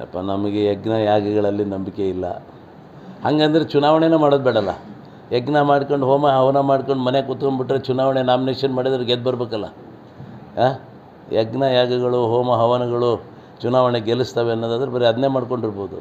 ಯಪ್ಪ ನಮಗೆ ಯಜ್ಞ ಯಾಗಗಳಲ್ಲಿ ನಂಬಿಕೆ ಇಲ್ಲ ಹಂಗಂದ್ರೆ ಚುನಾವಣೆನೇ ಮಾಡೋದು ಬೇಡಲ್ಲ ಯಜ್ಞ ಮಾಡ್ಕೊಂಡು ಹೋಮ ಹವನ ಮಾಡ್ಕೊಂಡು ಮನೆ ಕೂತ್ಕೊಂಡ್ಬಿಟ್ರೆ ಚುನಾವಣೆ ನಾಮಿನೇಷನ್ ಮಾಡಿದ್ರೆ ಗೆದ್ದು ಬರಬೇಕಲ್ಲ ಯಜ್ಞ ಯಾಗಗಳು ಹೋಮ ಹವನಗಳು ಚುನಾವಣೆ ಗೆಲ್ಲಿಸ್ತವೆ ಅನ್ನೋದಾದ್ರೆ ಬರೀ ಅದನ್ನೇ ಮಾಡ್ಕೊಂಡಿರ್ಬೋದು